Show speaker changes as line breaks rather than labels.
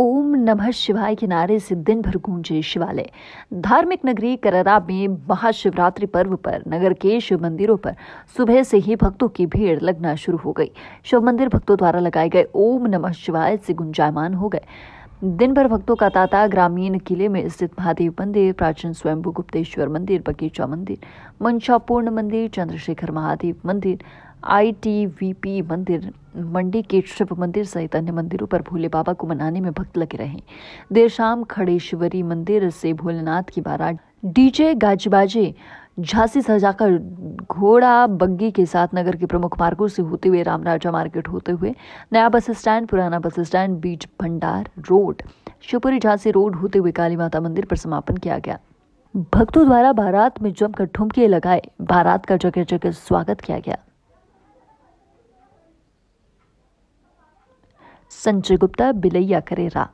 ओम नमः शिवाय के नारे से दिन भर गूंजे शिवालय धार्मिक नगरी करारा में महाशिवरात्रि पर्व पर नगर के शिव मंदिरों पर सुबह से ही भक्तों की भीड़ लगना शुरू हो गई शिव मंदिर भक्तों द्वारा लगाए गए ओम नमः शिवाय से गुंजायमान हो गए दिन भर भक्तों का तांता ग्रामीण किले में स्थित महादेव मंदिर प्राचीन स्वयंभू गुप्तेश्वर मंदिर बगीचा मंदिर मनशापूर्ण मंदिर चंद्रशेखर महादेव मंदिर आईटीवीपी मंदिर मंडी के शिव मंदिर सहित अन्य मंदिरों पर भोले बाबा को मनाने में भक्त लगे रहे देर शाम खड़ेश्वरी मंदिर से भोलेनाथ की बारात डीजे गाजबाजे झांसी सजाकर घोड़ा बग्गी के साथ नगर के प्रमुख मार्गों से होते हुए रामराजा मार्केट होते हुए नया बस स्टैंड पुराना बस स्टैंड बीच भंडार रोड शिवपुरी झांसी रोड होते हुए काली माता मंदिर पर समापन किया गया भक्तों द्वारा बारात में जमकर ठुमके लगाए बारात का जगह जगह स्वागत किया गया संजय गुप्ता बिलैया करेरा